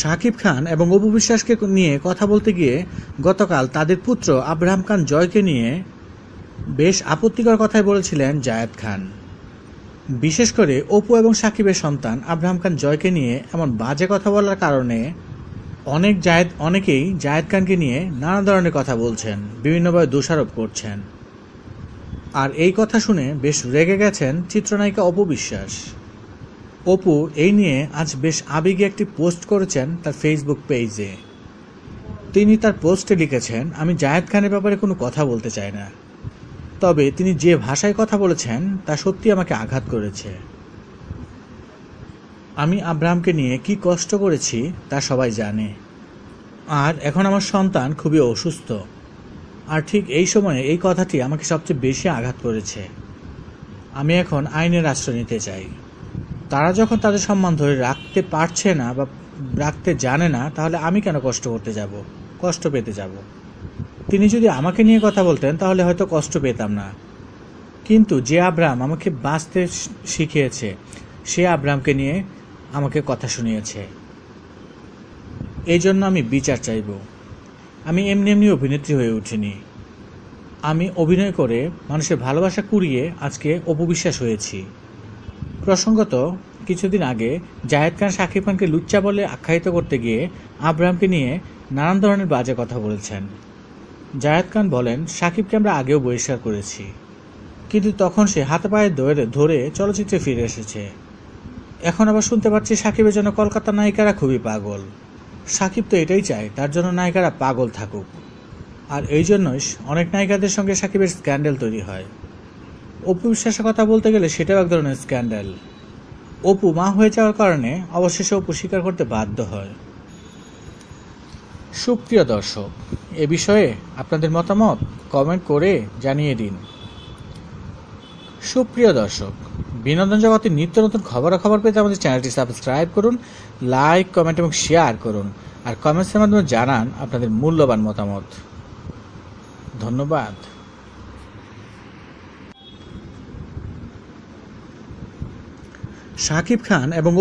শাকিব খান এবং অপু বিশ্বাসকে নিয়ে কথা বলতে গিয়ে গতকাল তাদের পুত্র আব্রাহাম খান জয়কে নিয়ে বেশ আপত্তিকর কথাই বলেছিলেন জায়েদ খান বিশেষ করে অপু এবং সাকিবের সন্তান আব্রাহাম খান জয়কে নিয়ে এমন বাজে কথা বলার কারণে অনেক জায়েদ অনেকেই জায়েদ খানকে নিয়ে নানা ধরনের কথা বলছেন বিভিন্নভাবে দোষারোপ করছেন আর এই কথা শুনে বেশ রেগে গেছেন চিত্রনায়িকা অপু বিশ্বাস অপু এই নিয়ে আজ বেশ আবেগে একটি পোস্ট করেছেন তার ফেসবুক পেজে তিনি তার পোস্টে লিখেছেন আমি জাহেদ খানের ব্যাপারে কোনো কথা বলতে চাই না তবে তিনি যে ভাষায় কথা বলেছেন তা সত্যি আমাকে আঘাত করেছে আমি আব্রাহামকে নিয়ে কি কষ্ট করেছি তা সবাই জানে আর এখন আমার সন্তান খুবই অসুস্থ আর ঠিক এই সময়ে এই কথাটি আমাকে সবচেয়ে বেশি আঘাত করেছে আমি এখন আইনের আশ্রয় নিতে চাই তারা যখন তাদের সম্মান ধরে রাখতে পারছে না বা রাখতে জানে না তাহলে আমি কেন কষ্ট করতে যাব কষ্ট পেতে যাব তিনি যদি আমাকে নিয়ে কথা বলতেন তাহলে হয়তো কষ্ট পেতাম না কিন্তু যে আব্রাম আমাকে বাঁচতে শিখিয়েছে সে আব্রামকে নিয়ে আমাকে কথা শুনিয়েছে এই জন্য আমি বিচার চাইব আমি এমনি এমনি অভিনেত্রী হয়ে উঠিনি আমি অভিনয় করে মানুষের ভালোবাসা কুড়িয়ে আজকে অপবিশ্বাস হয়েছি প্রসঙ্গত কিছুদিন আগে জাহেদ খান শাকিব খানকে লুচ্চা বলে আখ্যায়িত করতে গিয়ে আবরামকে নিয়ে নানান ধরনের বাজে কথা বলেছেন জাহেদ খান বলেন সাকিবকে আমরা আগেও বহিষ্কার করেছি কিন্তু তখন সে হাতে পায়ে ধরে ধরে চলচ্চিত্রে ফিরে এসেছে এখন আবার শুনতে পাচ্ছি সাকিবের জন্য কলকাতা নায়িকারা খুবই পাগল সাকিব তো এটাই চায় তার জন্য নায়িকারা পাগল থাকুক আর এই জন্যই অনেক নায়িকাদের সঙ্গে সাকিবের স্ক্যান্ডেল তৈরি হয় অপু বিশ্বাসের কথা বলতে গেলে সেটাও এক ধরনের স্ক্যান্ডাল অপু মা হয়ে যাওয়ার কারণে অবশেষে অপু স্বীকার করতে বাধ্য হয় সুপ্রিয় দর্শক এ বিষয়ে আপনাদের মতামত কমেন্ট করে জানিয়ে দিন সুপ্রিয় দর্শক বিনোদন জগতে নিত্য নতুন খবরাখবর পেতে আমাদের চ্যানেলটি সাবস্ক্রাইব করুন লাইক কমেন্ট এবং শেয়ার করুন আর কমেন্টসের মাধ্যমে জানান আপনাদের মূল্যবান মতামত ধন্যবাদ শাকিব খান এবং